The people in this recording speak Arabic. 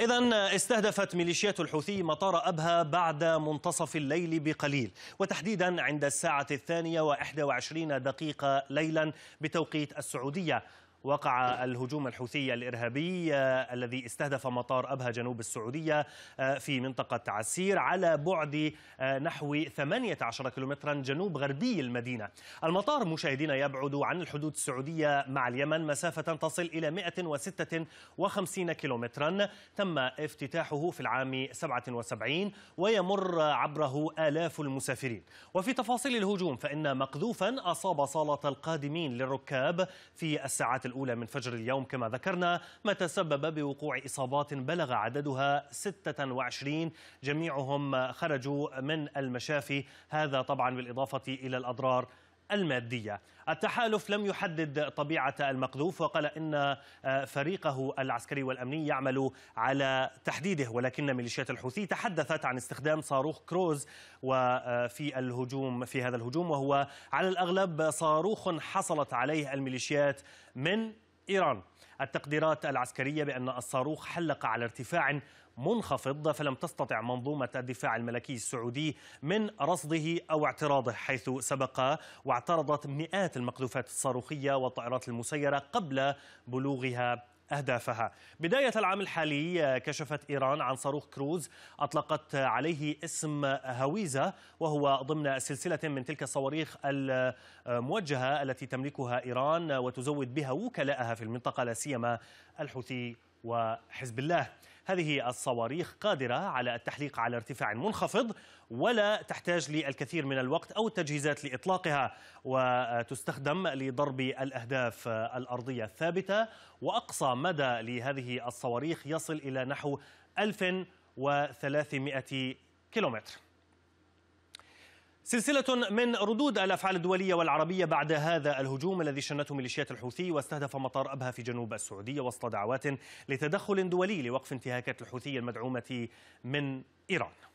إذا استهدفت ميليشيات الحوثي مطار أبها بعد منتصف الليل بقليل وتحديدا عند الساعة الثانية وإحدى وعشرين دقيقة ليلا بتوقيت السعودية وقع الهجوم الحوثي الإرهابي آه، الذي استهدف مطار أبها جنوب السعودية آه، في منطقة عسير على بعد آه، نحو 18 كيلومترا جنوب غربي المدينة المطار مشاهدين يبعد عن الحدود السعودية مع اليمن مسافة تصل إلى 156 كيلومترا تم افتتاحه في العام 77 ويمر عبره آلاف المسافرين وفي تفاصيل الهجوم فإن مقذوفا أصاب صالة القادمين للركاب في الساعات الأولى الأولى من فجر اليوم كما ذكرنا ما تسبب بوقوع إصابات بلغ عددها 26 جميعهم خرجوا من المشافي هذا طبعا بالإضافة إلى الأضرار المادية التحالف لم يحدد طبيعة المقذوف وقال إن آه، فريقه العسكري والأمني يعمل على تحديده ولكن ميليشيات الحوثي تحدثت عن استخدام صاروخ كروز وفي آه، الهجوم في هذا الهجوم وهو على الأغلب صاروخ حصلت عليه الميليشيات من إيران التقديرات العسكرية بأن الصاروخ حلق على ارتفاع منخفض فلم تستطع منظومة الدفاع الملكي السعودي من رصده أو اعتراضه حيث سبق واعترضت مئات المقذوفات الصاروخية والطائرات المسيرة قبل بلوغها أهدافها بداية العام الحالي كشفت إيران عن صاروخ كروز أطلقت عليه اسم هويزة وهو ضمن سلسلة من تلك الصواريخ الموجهة التي تملكها إيران وتزود بها وكلاءها في المنطقة لا سيما الحوثي وحزب الله هذه الصواريخ قادرة على التحليق على ارتفاع منخفض ولا تحتاج للكثير من الوقت أو التجهيزات لإطلاقها وتستخدم لضرب الأهداف الأرضية الثابتة وأقصى مدى لهذه الصواريخ يصل إلى نحو 1300 كيلومتر سلسلة من ردود الأفعال الدولية والعربية بعد هذا الهجوم الذي شنته ميليشيات الحوثي واستهدف مطار أبها في جنوب السعودية وسط دعوات لتدخل دولي لوقف انتهاكات الحوثي المدعومة من إيران